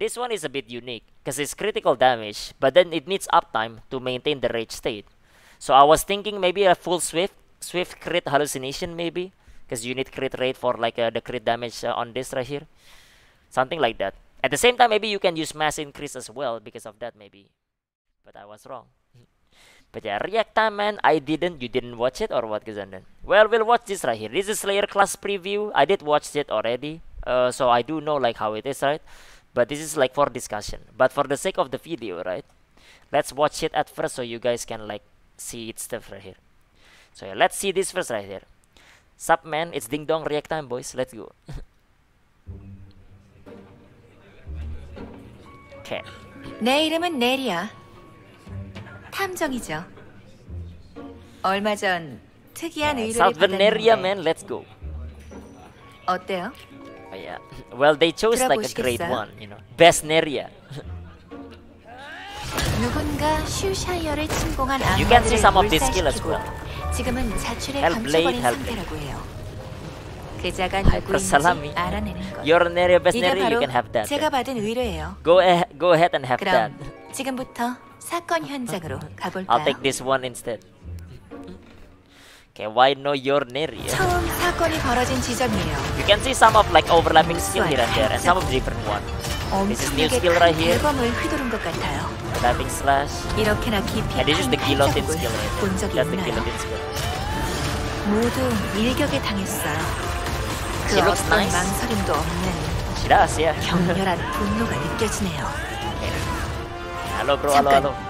This one is a bit unique because it's critical damage, but then it needs uptime to maintain the rage state. So I was thinking maybe a full swift, swift crit hallucination maybe, because you need crit rate for like uh, the crit damage uh, on this right here, something like that. At the same time, maybe you can use mass increase as well because of that maybe, but I was wrong. but yeah, react time man, I didn't, you didn't watch it or what Gazandan? Well, we'll watch this right here. This is Slayer class preview. I did watch it already, uh, so I do know like how it is, right? but this is like for discussion but for the sake of the video right let's watch it at first so you guys can like see it stuff right here so yeah, let's see this first right here man, it's ding dong react time boys let's go okay 내 이름은 네리야 탐정이죠 얼마 전 특이한 yeah, 의뢰를 받았는데 man, let's go. 어때요? Oh, yeah. Well, they chose like a grade 1, you know. Best Neria. you can see some of this skill as well. 지금은 자출에 감춰버린 Your Neria best Neria you can have that. Go ahead, go ahead and have that. 지금부터 사건 현장으로 가볼까요? I'll take this one instead. Okay, why no your Neri? You can see some of like overlapping skill here and there, and some of different one. This is new skill right here. 대범을 휘두른 것 같아요. Overlapping slash. 이렇게나 깊이 and this is the guillotine skill. 본 적이 That's the guillotine skill. 모두 일격에 당했어요. 그 She looks nice. 망설임도 없는. She does, yeah. 격렬한 분노가 느껴지네요. Hello, bro. Hello, hello.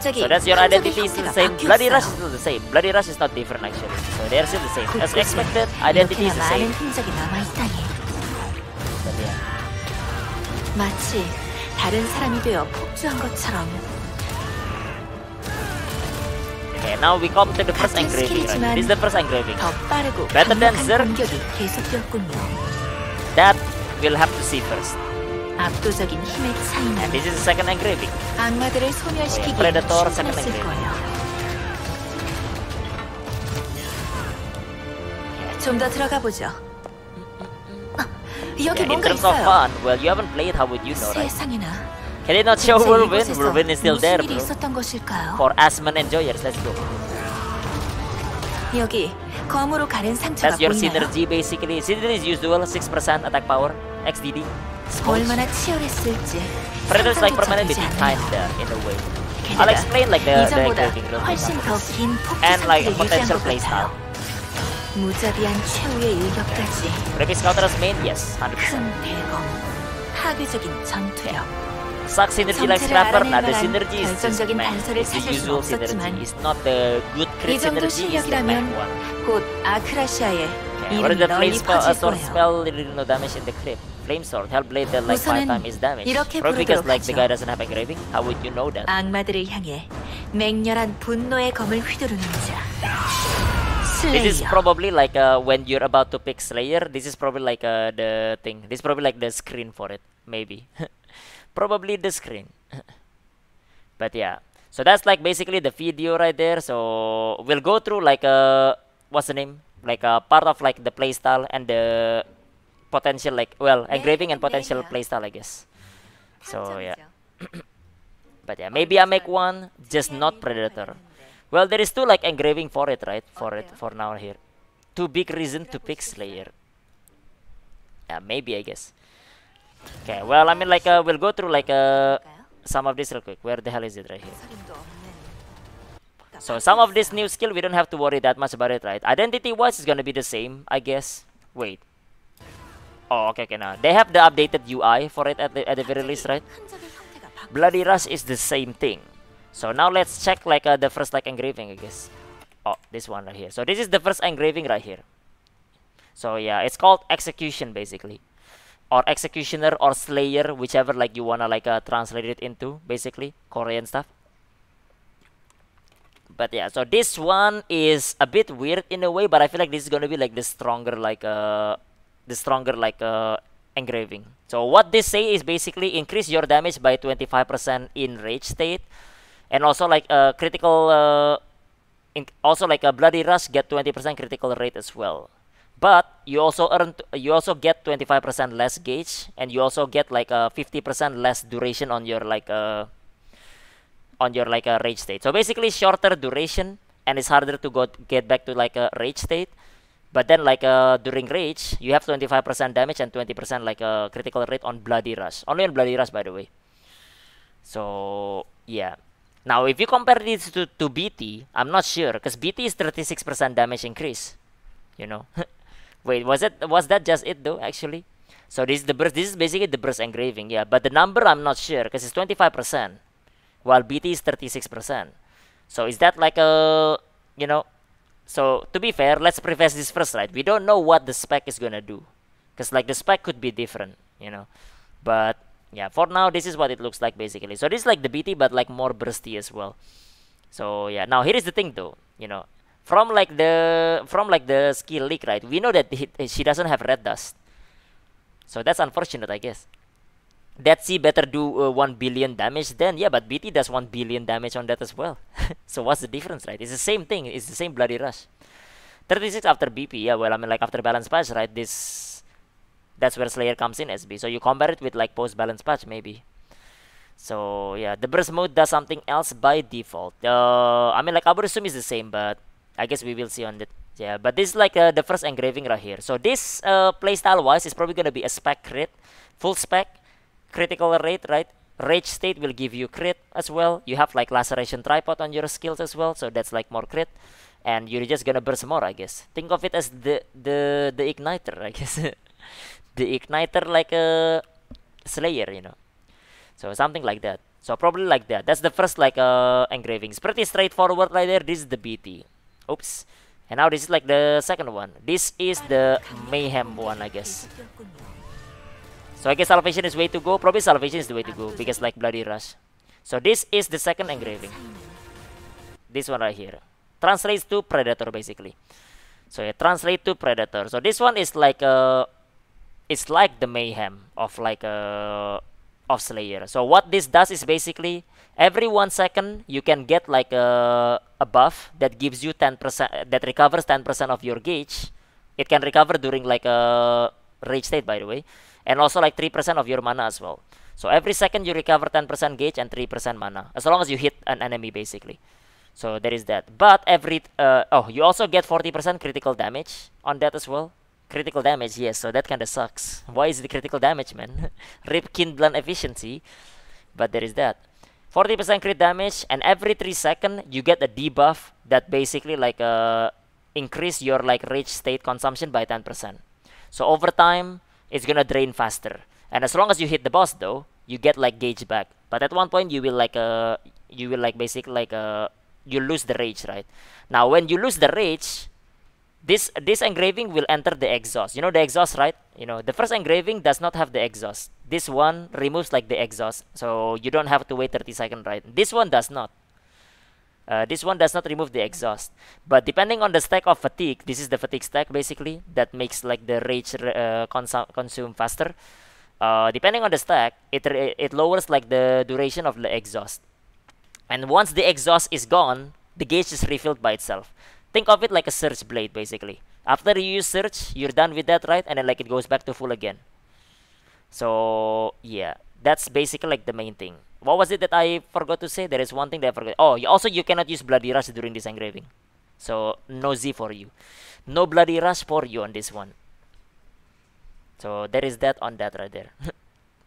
So that's your identity is the same. Bloody Rush is still the same. Bloody Rush is not different actually. So they're still the same. As expected, identity is the same. But yeah. 마치 다른 사람이 되어 폭주한 것처럼. Okay, now we come to the first engraving. Right? This is the first engraving. Better than Zerg. That we'll have to see first. 압도적인 힘의 차이나 This is second engraving. 악마들을 소멸시키기 위해 Predator second engraving. 거예요. 좀더 들어가 보죠. 여기 Yeah, in 뭔가 terms of 있어요. fun, well, you haven't played, how would you know, right? 세상에나. Can you not show 대체 Whirlwind? 이곳에서 is still there, bro. For Asman enjoyers, let's go. 여기 검으로 가른 상처가 That's your synergy, basically. Synergy is usual six 6% attack power, XDD. Predators like permanent it was there in a way. I'll explain like the the cooking room and like potential playstyle. 무자비한 최후의 main yes, 100%. percent Sucks synergy like Scrapper, not the synergy is just man. The usual synergy is not the good crit synergy, is the man one. okay, What is the place for a sword spell? Little no damage in the crit flame sword, Hellblade dealt like 5 times is damaged. Probably because like the guy doesn't have engraving? How would you know that? 악마들을 향해 맹렬한 분노의 검을 휘두르는 자. This is probably like uh, when you're about to pick Slayer. This is probably like uh, the thing. This is probably like the screen for it, maybe. probably the screen. but yeah, so that's like basically the video right there. So we'll go through like uh, what's the name? Like a uh, part of like the playstyle and the potential like well engraving and potential playstyle I guess. So yeah. but yeah, maybe I make one just not predator. Well, there is two like engraving for it, right? Oh, for it for now here. Two big reason to pick Slayer. Yeah, maybe I guess. Okay, well I mean like uh, we'll go through like uh, some of this real quick. Where the hell is it right here? So some of this new skill we don't have to worry that much about it, right? Identity wise is gonna be the same, I guess. Wait. Oh, okay, okay, now. They have the updated UI for it at the, at the very least, right? Bloody Rush is the same thing. So now let's check like uh, the first like engraving, I guess. Oh, this one right here. So this is the first engraving right here. So yeah, it's called Execution basically. Or Executioner or Slayer, whichever like you wanna like uh, translate it into, basically, Korean stuff. But yeah, so this one is a bit weird in a way, but I feel like this is gonna be like the stronger like uh, the stronger like uh, engraving. So what they say is basically increase your damage by 25% in rage state, and also like a uh, critical, uh, also like a bloody rush get 20% critical rate as well. But you also earn, you also get 25% less gauge, and you also get like a uh, 50% less duration on your like a, uh, on your like a rage state. So basically shorter duration, and it's harder to go get back to like a rage state but then like uh, during rage, you have 25% damage and 20% like a uh, critical rate on bloody rush. Only on bloody rush by the way. So yeah. Now if you compare this to, to BT, I'm not sure because BT is 36% damage increase. You know. Wait, was it was that just it though actually? So this is the burst this is basically the burst engraving, yeah. But the number I'm not sure because it's 25% while BT is 36%. So is that like a you know so to be fair, let's preface this first, right? We don't know what the spec is gonna do, because like the spec could be different, you know. But yeah, for now this is what it looks like basically. So this is like the BT, but like more bursty as well. So yeah, now here is the thing though, you know, from like the from like the skill leak, right? We know that he, she doesn't have red dust, so that's unfortunate, I guess that C better do uh, 1 billion damage then yeah but BT does 1 billion damage on that as well so what's the difference right it's the same thing it's the same bloody rush 36 after BP yeah well I mean like after balance patch right this that's where Slayer comes in SB so you compare it with like post balance patch maybe so yeah the burst mode does something else by default uh, I mean like I would assume is the same but I guess we will see on that yeah but this is like uh, the first engraving right here so this uh, playstyle wise is probably gonna be a spec crit full spec critical rate, right? Rage state will give you crit as well. You have like laceration tripod on your skills as well, so that's like more crit. And you're just gonna burst more, I guess. Think of it as the the the igniter, I guess. the igniter like a slayer, you know. So something like that. So probably like that. That's the first like uh engravings. Pretty straightforward right there. This is the BT. Oops. And now this is like the second one. This is the mayhem one, I guess. So I guess salvation is way to go. Probably salvation is the way to go because like bloody rush. So this is the second engraving. This one right here. Translates to predator basically. So it translates to predator. So this one is like a it's like the mayhem of like a of slayer. So what this does is basically every 1 second you can get like a a buff that gives you 10% that recovers 10% of your gauge. It can recover during like a rage state by the way and also like 3% of your mana as well. So every second you recover 10% gauge and 3% mana, as long as you hit an enemy basically. So there is that. But every, uh, oh, you also get 40% critical damage on that as well. Critical damage, yes, so that kinda sucks. Why is the critical damage, man? Rip Kindlan efficiency. But there is that. 40% crit damage, and every 3 second you get a debuff that basically like uh, increase your like rage state consumption by 10%. So over time, it's gonna drain faster. And as long as you hit the boss though, you get like gauge back. But at one point you will like uh you will like basically like uh you lose the rage, right? Now when you lose the rage, this this engraving will enter the exhaust. You know the exhaust, right? You know the first engraving does not have the exhaust. This one removes like the exhaust, so you don't have to wait 30 seconds, right? This one does not. Uh, this one does not remove the exhaust, but depending on the stack of fatigue, this is the fatigue stack basically that makes like the rage uh, consu consume faster. Uh, depending on the stack, it it lowers like the duration of the exhaust, and once the exhaust is gone, the gauge is refilled by itself. Think of it like a search blade basically. After you use search, you're done with that, right? And then like it goes back to full again. So yeah, that's basically like the main thing. What was it that I forgot to say? There is one thing that I forgot. Oh, also you cannot use bloody rush during this engraving. So no Z for you. No bloody rush for you on this one. So there is that on that right there.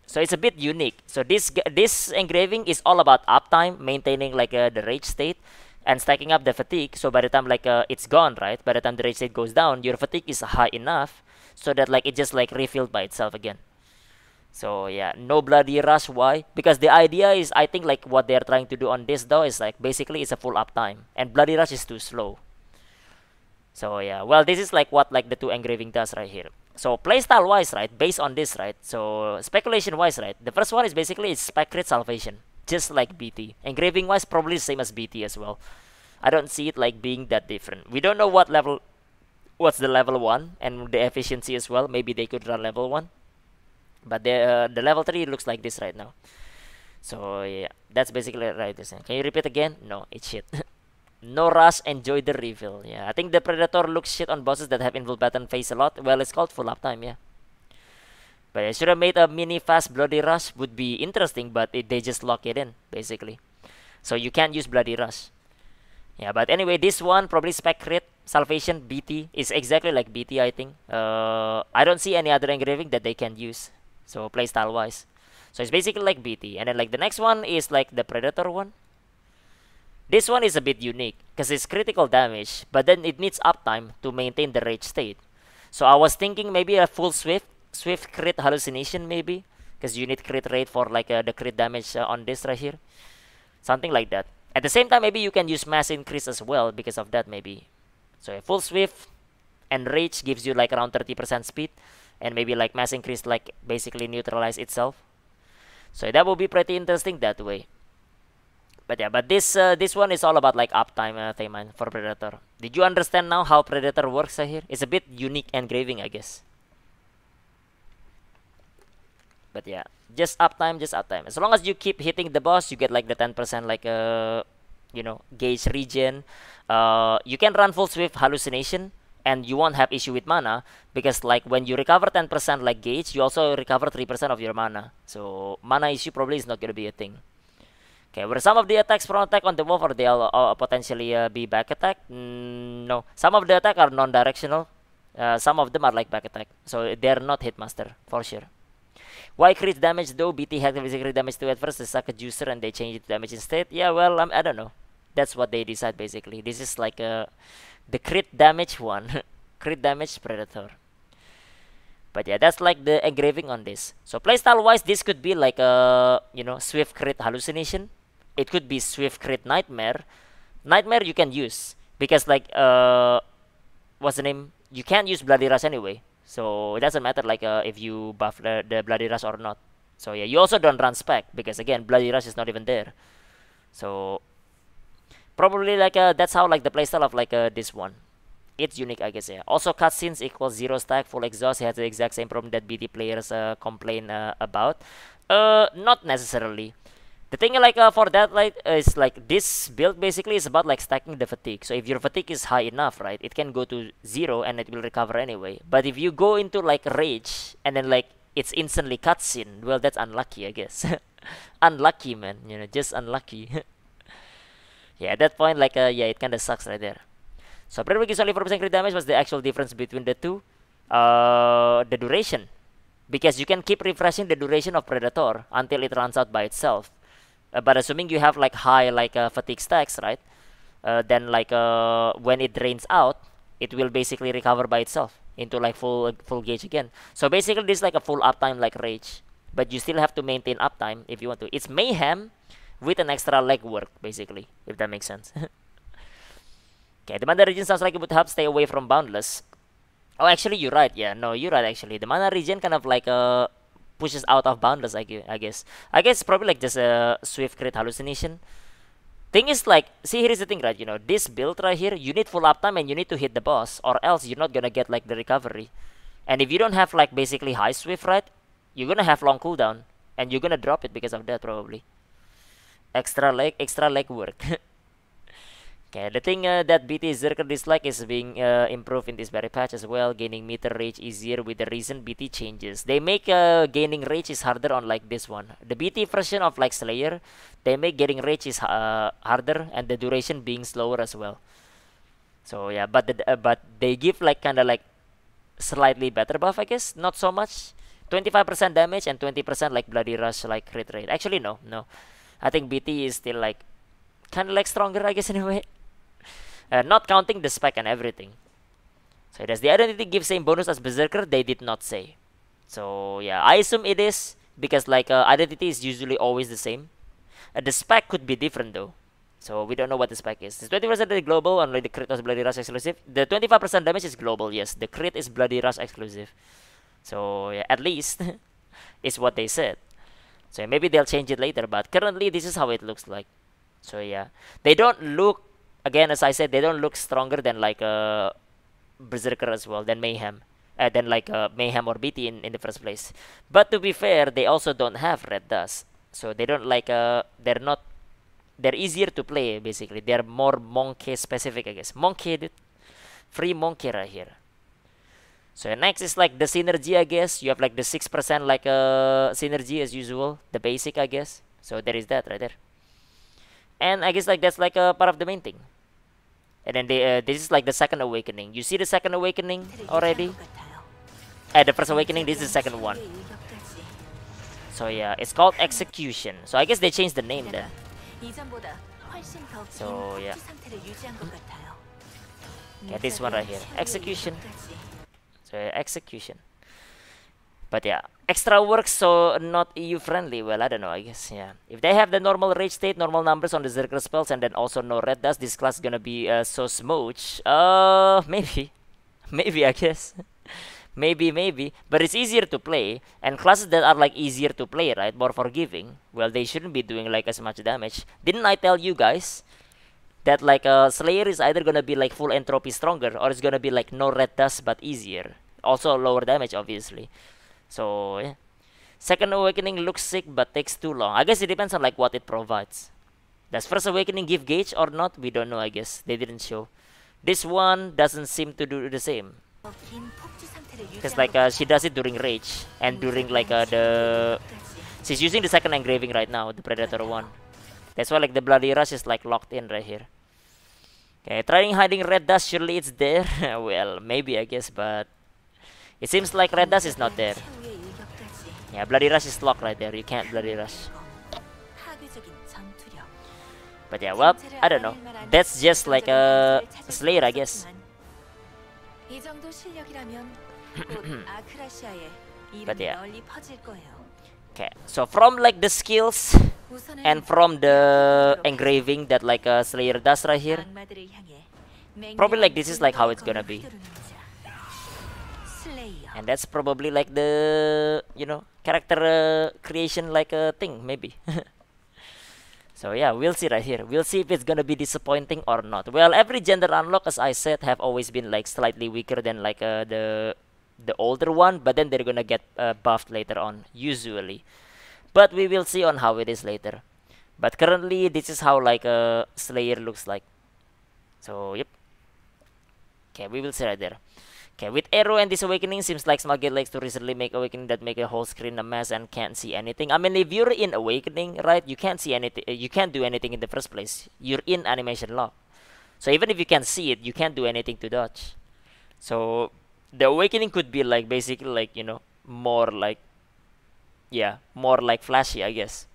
so it's a bit unique. So this this engraving is all about uptime, maintaining like uh, the rage state and stacking up the fatigue. So by the time like uh, it's gone, right? By the time the rage state goes down, your fatigue is high enough so that like it just like refilled by itself again. So yeah, no bloody rush. Why? Because the idea is, I think like what they're trying to do on this though is like basically it's a full uptime, and bloody rush is too slow. So yeah, well this is like what like the two engraving does right here. So playstyle wise, right, based on this, right. So speculation wise, right. The first one is basically it's spec salvation, just like BT. Engraving wise, probably same as BT as well. I don't see it like being that different. We don't know what level, what's the level one and the efficiency as well. Maybe they could run level one but the uh, the level 3 looks like this right now so yeah that's basically right this can you repeat again no it's shit no rush enjoy the reveal yeah i think the predator looks shit on bosses that have invul pattern face a lot well it's called full up time yeah but i should have made a mini fast bloody rush would be interesting but it, they just lock it in basically so you can't use bloody rush yeah but anyway this one probably spec crit salvation bt is exactly like bt i think uh i don't see any other engraving that they can use so playstyle wise. So it's basically like BT. And then like the next one is like the Predator one. This one is a bit unique because it's critical damage, but then it needs uptime to maintain the rage state. So I was thinking maybe a full swift, swift crit hallucination maybe, because you need crit rate for like uh, the crit damage uh, on this right here, something like that. At the same time, maybe you can use mass increase as well because of that maybe. So a full swift and rage gives you like around 30% speed and maybe like mass increase like basically neutralize itself so that will be pretty interesting that way but yeah but this uh, this one is all about like uptime uh, man, for predator did you understand now how predator works here it's a bit unique engraving i guess but yeah just uptime just uptime as long as you keep hitting the boss you get like the 10% like uh you know gauge region uh you can run full swift hallucination and you won't have issue with mana because like when you recover 10% like gauge you also recover 3% of your mana so mana issue probably is not going to be a thing okay were some of the attacks from attack on the wolf or they'll uh, potentially uh, be back attack mm, no some of the attack are non-directional uh, some of them are like back attack so they're not hitmaster for sure why crit damage though bt has is crit damage to at first they suck a juicer and they change it to damage instead yeah well um, i don't know that's what they decide basically this is like a the crit damage one crit damage predator but yeah that's like the engraving on this so playstyle wise this could be like a you know swift crit hallucination it could be swift crit nightmare nightmare you can use because like uh what's the name you can't use bloody rush anyway so it doesn't matter like uh, if you buff the, the bloody rush or not so yeah you also don't run spec because again bloody rush is not even there so probably like uh, that's how like the playstyle of like uh, this one it's unique i guess yeah also cutscenes equals zero stack full exhaust has the exact same problem that bt players uh, complain uh, about uh not necessarily the thing like uh, for that like uh, is like this build basically is about like stacking the fatigue so if your fatigue is high enough right it can go to zero and it will recover anyway but if you go into like rage and then like it's instantly cutscene well that's unlucky i guess unlucky man you know just unlucky yeah at that point like uh, yeah it kind of sucks right there so Breivik is only 4% crit damage what's the actual difference between the two uh, the duration because you can keep refreshing the duration of predator until it runs out by itself uh, but assuming you have like high like uh, fatigue stacks right uh, then like uh, when it drains out it will basically recover by itself into like full uh, full gauge again so basically this is like a full uptime like rage but you still have to maintain uptime if you want to it's mayhem with an extra legwork, basically, if that makes sense. okay, the mana region sounds like it would help stay away from Boundless. Oh, actually, you're right. Yeah, no, you're right, actually. The mana region kind of like uh, pushes out of Boundless, I, guess, I guess. I guess probably like just a Swift Crit Hallucination. Thing is like, see here's the thing, right? You know, this build right here, you need full uptime and you need to hit the boss or else you're not gonna get like the recovery. And if you don't have like basically high swift, right, you're gonna have long cooldown and you're gonna drop it because of that probably extra leg extra leg work okay the thing uh, that bt zerker dislike is being uh, improved in this very patch as well gaining meter reach easier with the recent bt changes they make uh, gaining reach is harder on like this one the bt version of like slayer they make getting reach is uh, harder and the duration being slower as well so yeah but the, uh, but they give like kind of like slightly better buff i guess not so much 25% damage and 20% like bloody rush like crit rate actually no no I think BT is still like kind of like stronger, I guess, in a way. Uh, not counting the spec and everything. So it has the identity give same bonus as Berserker, they did not say. So yeah, I assume it is because like uh, identity is usually always the same. Uh, the spec could be different though. So we don't know what the spec is. It's 20% is global, only the crit was Bloody Rush exclusive. The 25% damage is global, yes. The crit is Bloody Rush exclusive. So yeah, at least is what they said. So maybe they'll change it later, but currently this is how it looks like. So yeah, they don't look, again, as I said, they don't look stronger than like a uh, Berserker as well, than Mayhem. Uh, than like uh, Mayhem or BT in, in the first place. But to be fair, they also don't have Red Dust. So they don't like, uh, they're not, they're easier to play basically. They're more monkey specific, I guess. Monkey, dude. Free monkey right here. So next is like the synergy, I guess. You have like the 6% like a uh, synergy as usual, the basic, I guess. So there is that right there. And I guess like that's like a uh, part of the main thing. And then they, uh, this is like the second awakening. You see the second awakening already? At uh, the first awakening, this is the second one. So yeah, it's called execution. So I guess they changed the name then. So yeah. Hmm. get this one right here. Execution so execution but yeah extra work so not eu friendly well i don't know i guess yeah if they have the normal rage state normal numbers on the zerker spells and then also no red dust this class gonna be uh, so smooch? uh maybe maybe i guess maybe maybe but it's easier to play and classes that are like easier to play right more forgiving well they shouldn't be doing like as much damage didn't i tell you guys that like a uh, Slayer is either gonna be like full entropy stronger or it's gonna be like no red dust but easier. Also lower damage obviously. So yeah. Second Awakening looks sick but takes too long. I guess it depends on like what it provides. Does First Awakening give gauge or not? We don't know I guess. They didn't show. This one doesn't seem to do the same. Because like uh, she does it during Rage and during like uh, the... She's using the second engraving right now, the Predator one. That's why like the Bloody Rush is like locked in right here. Okay, trying hiding red dust, surely it's there. well, maybe I guess, but it seems like red dust is not there. Yeah, bloody rush is locked right there. You can't bloody rush. But yeah, well, I don't know. That's just like a slayer, I guess. but yeah. Okay, so from like the skills, and from the engraving that like a uh, Slayer does right here, probably like this is like how it's gonna be. And that's probably like the, you know, character uh, creation like a uh, thing, maybe. So yeah, we'll see right here. We'll see if it's gonna be disappointing or not. Well, every gender unlock, as I said, have always been like slightly weaker than like uh, the the older one, but then they're gonna get uh, buffed later on, usually but we will see on how it is later but currently this is how like a uh, slayer looks like so yep okay we will see right there okay with arrow and this awakening seems like smuggy likes to recently make awakening that make a whole screen a mess and can't see anything i mean if you're in awakening right you can't see anything uh, you can't do anything in the first place you're in animation lock so even if you can see it you can't do anything to dodge so the awakening could be like basically like you know more like yeah more like flashy i guess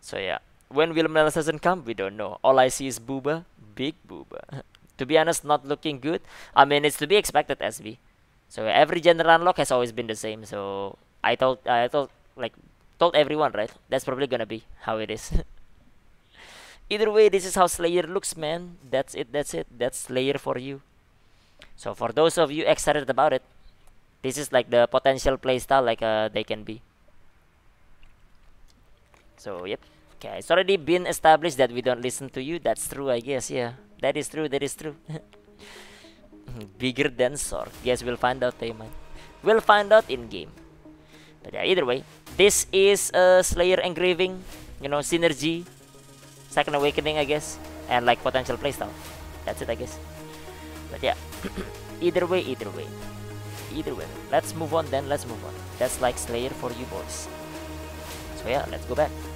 so yeah when will Melas doesn't come we don't know all i see is booba big booba to be honest not looking good i mean it's to be expected sb so every gender unlock has always been the same so i told i told like told everyone right that's probably gonna be how it is either way this is how slayer looks man that's it that's it that's slayer for you so for those of you excited about it this is like the potential playstyle like uh, they can be so, yep. Okay, it's already been established that we don't listen to you. That's true, I guess, yeah. That is true, that is true. Bigger than sword. Guess we'll find out, payment. Eh, we'll find out in-game. But yeah, either way, this is a Slayer Engraving, you know, Synergy, Second Awakening, I guess, and like potential playstyle. That's it, I guess. But yeah, either way, either way. Either way, let's move on then, let's move on. That's like Slayer for you boys. So yeah, let's go back.